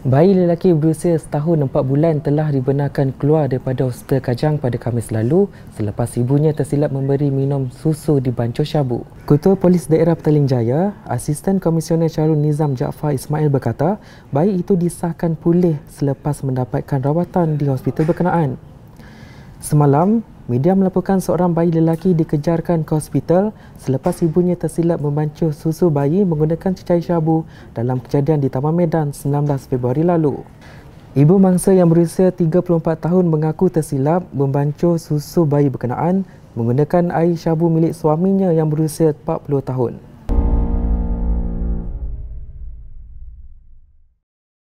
Bayi lelaki berusia setahun empat bulan telah dibenarkan keluar daripada hospital Kajang pada Khamis lalu selepas ibunya tersilap memberi minum susu di bancuh syabu. Ketua Polis Daerah Petaling Jaya, Asisten Komisioner Syarul Nizam Jaafar Ismail berkata, bayi itu disahkan pulih selepas mendapatkan rawatan di hospital berkenaan. Semalam, Media melaporkan seorang bayi lelaki dikejarkan ke hospital selepas ibunya tersilap membancuh susu bayi menggunakan cecair syabu dalam kejadian di Taman Medan 19 Februari lalu. Ibu mangsa yang berusia 34 tahun mengaku tersilap membancuh susu bayi berkenaan menggunakan air syabu milik suaminya yang berusia 40 tahun.